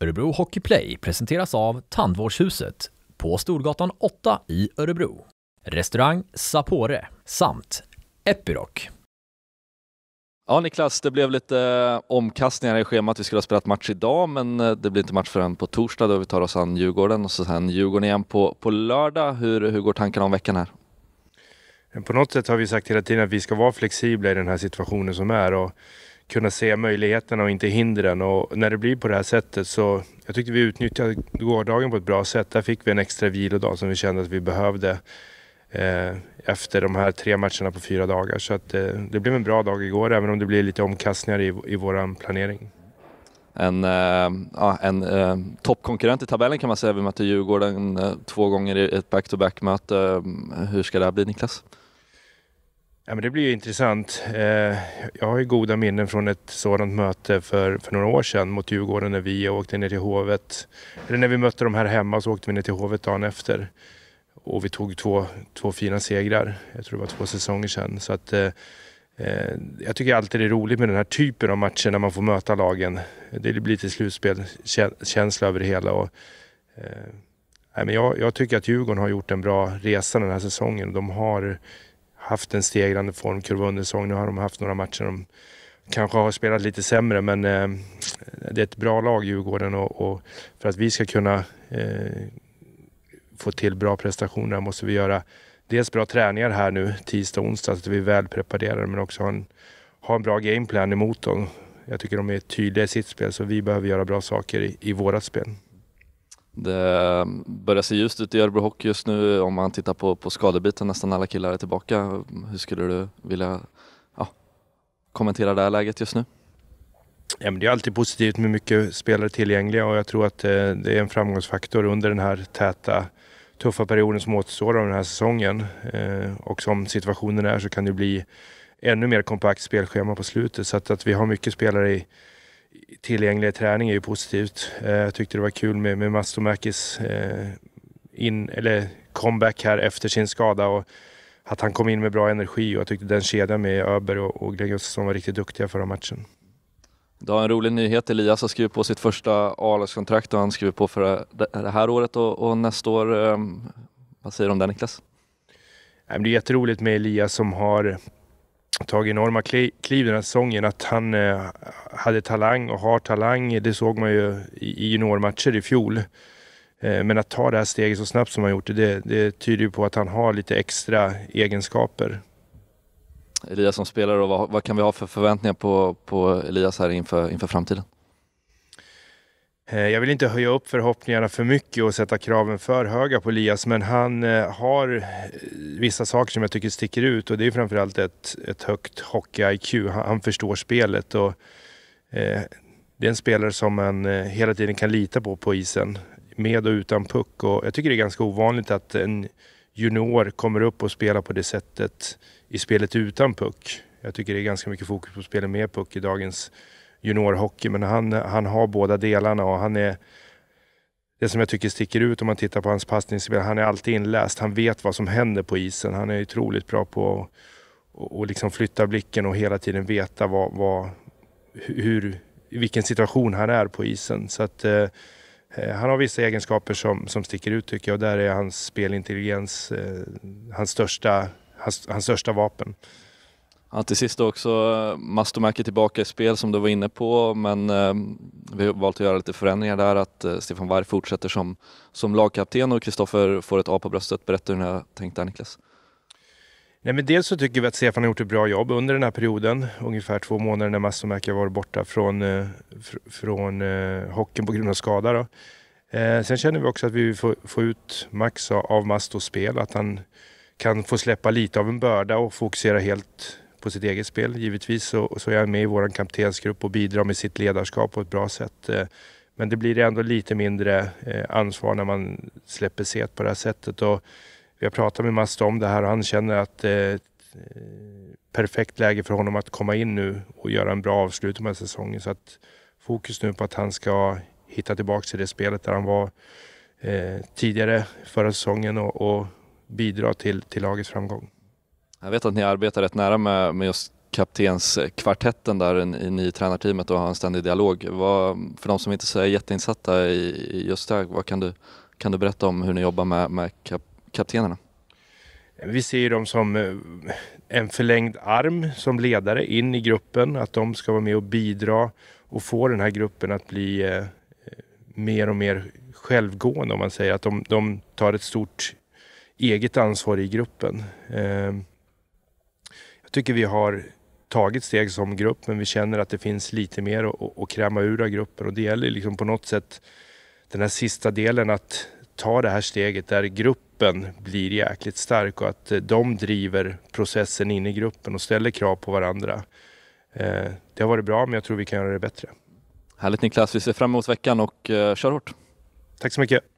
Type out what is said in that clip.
Örebro Hockey Play presenteras av Tandvårdshuset på Storgatan 8 i Örebro, restaurang Sapore samt Epiroc. Ja, Niklas, det blev lite eh, omkastningar i schemat. Vi skulle ha spelat match idag, men eh, det blir inte match förrän på torsdag då vi tar oss an Djurgården och så sen Djurgården igen på, på lördag. Hur, hur går tankarna om veckan här? På något sätt har vi sagt hela tiden att vi ska vara flexibla i den här situationen som är. Och kunna se möjligheterna och inte hindren. Och när det blir på det här sättet så jag tyckte vi utnyttjade gårdagen på ett bra sätt. Där fick vi en extra vilodag som vi kände att vi behövde eh, efter de här tre matcherna på fyra dagar. Så att, eh, det blev en bra dag igår även om det blev lite omkastningar i, i vår planering. En, äh, en äh, toppkonkurrent i tabellen kan man säga. Vi mötte Djurgården äh, två gånger i ett back-to-back-möte. Hur ska det här bli Niklas? Ja, men det blir ju intressant. Eh, jag har ju goda minnen från ett sådant möte för, för några år sedan mot Djurgården när vi åkte ner till Hovet. Eller när vi mötte de här hemma så åkte vi ner till Hovet dagen efter. Och vi tog två, två fina segrar. Jag tror det var två säsonger sedan. Så att, eh, eh jag tycker alltid det är roligt med den här typen av matcher när man får möta lagen. Det blir lite slutspelskänsla över det hela. Och, eh, jag, jag tycker att Djurgården har gjort en bra resa den här säsongen. De har haft en stegrande formkurva under säsongen. Nu har de haft några matcher de kanske har spelat lite sämre, men eh, det är ett bra lag Djurgården och, och för att vi ska kunna eh, få till bra prestationer måste vi göra dels bra träningar här nu tisdag och onsdag så att vi är väl preparerade men också ha en, ha en bra gameplan emot dem. Jag tycker de är tydliga i sitt spel så vi behöver göra bra saker i, i vårat spel. Det börjar se ljust ut i Örebro Hockey just nu om man tittar på, på skadebiten. Nästan alla killar är tillbaka. Hur skulle du vilja ja, kommentera det här läget just nu? Ja, men det är alltid positivt med mycket spelare tillgängliga och jag tror att eh, det är en framgångsfaktor under den här täta, tuffa perioden som återstår av den här säsongen. Eh, och som situationen är så kan det bli ännu mer kompakt spelschema på slutet. Så att, att vi har mycket spelare i tillgänglig träning är ju positivt. Eh, jag tyckte det var kul med, med Mastomäkis eh, in, eller comeback här efter sin skada och att han kom in med bra energi och jag tyckte den kedjan med Öber och, och Glenn Gustafsson var riktigt duktiga förra matchen. Du har en rolig nyhet. Elias har skrivit på sitt första A-lagskontrakt och han skriver på för det här året och, och nästa år. Ehm, vad säger du om det Niklas? Det är jätteroligt med Elias som har tagit enorma kliv den här säsongen. Att han eh, hade talang och har talang, det såg man ju i, juniormatcher i fjol. Eh, men att ta det här steget så snabbt som han gjort det, det tyder ju på att han har lite extra egenskaper. Elias som spelare, och vad, vad, kan vi ha för förväntningar på, på Elias här inför, inför framtiden? Eh, jag vill inte höja upp förhoppningarna för mycket och sätta kraven för höga på Elias, men han eh, har eh, vissa saker som jag tycker sticker ut och det är framförallt ett, ett högt hockey-IQ. Han, förstår spelet och eh, det är en spelare som man hela tiden kan lita på på isen, med och utan puck. Och jag tycker det är ganska ovanligt att en junior kommer upp och spelar på det sättet i spelet utan puck. Jag tycker det är ganska mycket fokus på spelet med puck i dagens juniorhockey, men han, han har båda delarna och han är det som jag tycker sticker ut om man tittar på hans passningsspel, han är alltid inläst. Han vet vad som händer på isen. Han är otroligt bra på att och, liksom flytta blicken och hela tiden veta vad, vad, hur, vilken situation han är på isen. Så att, eh, eh, han har vissa egenskaper som, som sticker ut tycker jag och där är hans spelintelligens eh, hans, största, hans, hans största vapen. Ja, till sist också Mastomäki tillbaka i spel som du var inne på, men eh, vi har valt att göra lite förändringar där. Att eh, Stefan Warg fortsätter som, som lagkapten och Kristoffer får ett A på bröstet. Berätta hur ni har tänkt där Niklas. Nej, men dels så tycker vi att Stefan har gjort ett bra jobb under den här perioden, ungefär två månader när Mastomäki har varit borta från, eh, fr från eh, hockeyn på grund av skada. Då. Eh, sen känner vi också att vi vill få, få ut max av Mastos spel, att han kan få släppa lite av en börda och fokusera helt på sitt eget spel. Givetvis så, så är han med i vår kaptensgrupp och bidrar med sitt ledarskap på ett bra sätt. Eh, men det blir ändå lite mindre eh, ansvar när man släpper set på det här sättet. Och vi har pratat med Mast om det här och han känner att det eh, perfekt läge för honom att komma in nu och göra en bra avslut med säsongen. Så att fokus nu på att han ska hitta tillbaka till det spelet där han var eh, tidigare förra säsongen och, och bidra till, till lagets framgång. Jag vet att ni arbetar rätt nära med, med just kaptenskvartetten där i, i tränarteamet och har en ständig dialog. Vad, för de som inte är jätteinsatta i, i just det här, vad kan du, kan du berätta om hur ni jobbar med, med kap, kaptenerna? Vi ser dem som eh, en förlängd arm som ledare in i gruppen, att de ska vara med och bidra och få den här gruppen att bli eh, eh, mer och mer självgående om man säger att de, de tar ett stort eget ansvar i gruppen. Ehm, jag tycker vi har tagit steg som grupp, men vi känner att det finns lite mer att, att kräma ur av gruppen och det gäller liksom på något sätt den här sista delen att ta det här steget där gruppen blir jäkligt stark och att eh, de driver processen in i gruppen och ställer krav på varandra. Eh, det har varit bra, men jag tror vi kan göra det bättre. Härligt Niklas, vi ser fram emot veckan och eh, kör hårt. Tack så mycket.